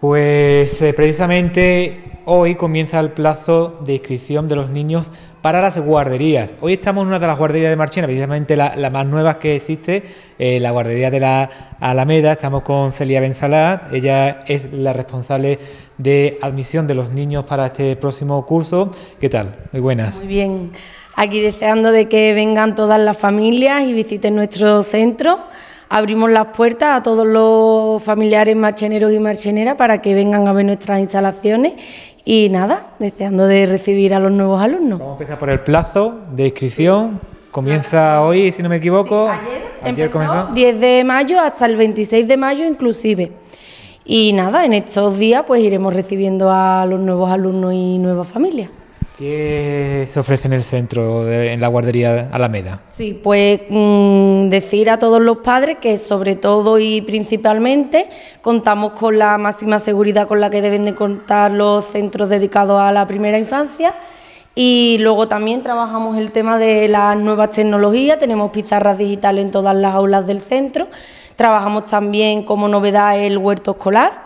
Pues eh, precisamente hoy comienza el plazo de inscripción de los niños para las guarderías. Hoy estamos en una de las guarderías de Marchena, precisamente la, más nueva que existe, eh, la guardería de la Alameda. Estamos con Celia Benzalá, ella es la responsable de admisión de los niños para este próximo curso. ¿Qué tal? Muy buenas. Muy bien. Aquí deseando de que vengan todas las familias y visiten nuestro centro abrimos las puertas a todos los familiares marcheneros y marcheneras para que vengan a ver nuestras instalaciones y nada, deseando de recibir a los nuevos alumnos. Vamos a empezar por el plazo de inscripción. Comienza hoy, si no me equivoco. ayer, 10 de mayo hasta el 26 de mayo inclusive. Y nada, en estos días pues iremos recibiendo a los nuevos alumnos y nuevas familias. ¿Qué se ofrece en el centro, en la guardería Alameda? Sí, pues mm, decir a todos los padres que sobre todo y principalmente contamos con la máxima seguridad con la que deben de contar los centros dedicados a la primera infancia. Y luego también trabajamos el tema de las nuevas tecnologías, tenemos pizarras digitales en todas las aulas del centro, trabajamos también como novedad el huerto escolar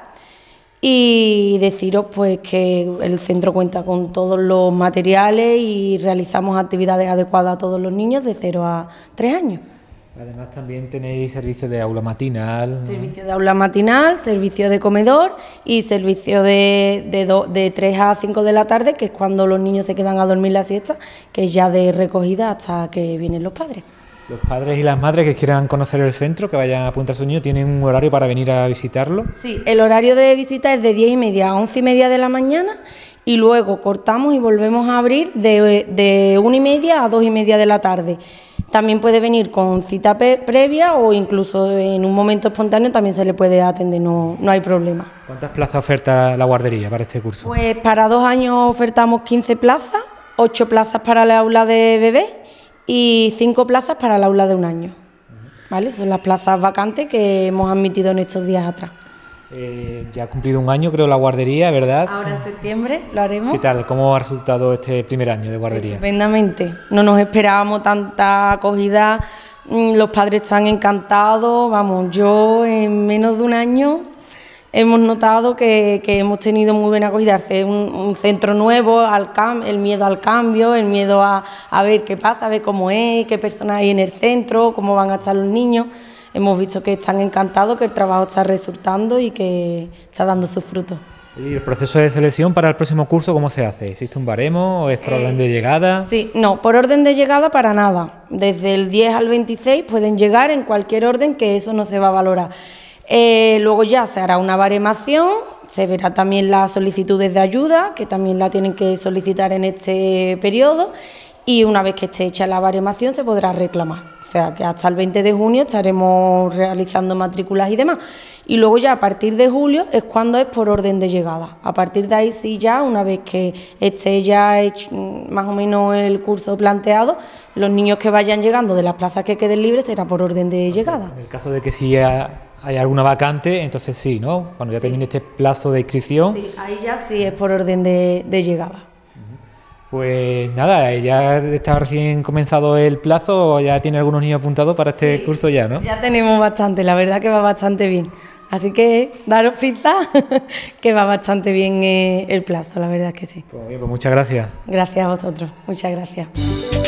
y deciros pues que el centro cuenta con todos los materiales y realizamos actividades adecuadas a todos los niños de 0 a 3 años. Además también tenéis servicio de aula matinal. Servicio de aula matinal, servicio de comedor y servicio de, de, de 3 a 5 de la tarde, que es cuando los niños se quedan a dormir la siesta, que es ya de recogida hasta que vienen los padres. Los padres y las madres que quieran conocer el centro, que vayan a Punta a su niño, ¿tienen un horario para venir a visitarlo? Sí, el horario de visita es de 10 y media a 11 y media de la mañana y luego cortamos y volvemos a abrir de, de 1 y media a 2 y media de la tarde. También puede venir con cita previa o incluso en un momento espontáneo también se le puede atender, no, no hay problema. ¿Cuántas plazas oferta la guardería para este curso? Pues para dos años ofertamos 15 plazas, 8 plazas para la aula de bebés y cinco plazas para el aula de un año. ¿Vale? Son las plazas vacantes que hemos admitido en estos días atrás. Eh, ya ha cumplido un año, creo, la guardería, ¿verdad? Ahora en septiembre lo haremos. ¿Qué tal? ¿Cómo ha resultado este primer año de guardería? Estupendamente. No nos esperábamos tanta acogida. Mm, los padres están encantados. Vamos, yo en menos de un año hemos notado que, hemos tenido muy buena acogida. Hacer un, centro nuevo, al el miedo al cambio, el miedo a, ver qué pasa, a ver cómo es, qué personas hay en el centro, cómo van a estar los niños. Hemos visto que están encantados, que el trabajo está resultando y que está dando sus frutos. ¿Y el proceso de selección para el próximo curso cómo se hace? ¿Existe un baremo o es por orden de eh, llegada? Sí, no, por orden de llegada para nada. Desde el 10 al 26 pueden llegar en cualquier orden que eso no se va a valorar. Eh, luego ya se hará una baremación, se verá también las solicitudes de ayuda, que también la tienen que solicitar en este periodo, y una vez que esté hecha la baremación se podrá reclamar. O sea, que hasta el 20 de junio estaremos realizando matrículas y demás. Y luego ya a partir de julio es cuando es por orden de llegada. A partir de ahí sí ya, una vez que esté ya hecho mm, más o menos el curso planteado, los niños que vayan llegando de las plazas que queden libres será por orden de llegada. En el caso de que si hay alguna vacante, entonces sí, ¿no? Cuando ya termine este plazo de inscripción. Sí, ahí ya sí es por orden de, llegada. Pues nada, ya está recién comenzado el plazo, ya tiene algunos niños apuntados para este curso ya, ¿no? Ya tenemos bastante, la verdad que va bastante bien. Así que daros prisa, que va bastante bien eh, el plazo, la verdad que sí. Pues, pues muchas gracias. Gracias a vosotros, muchas gracias.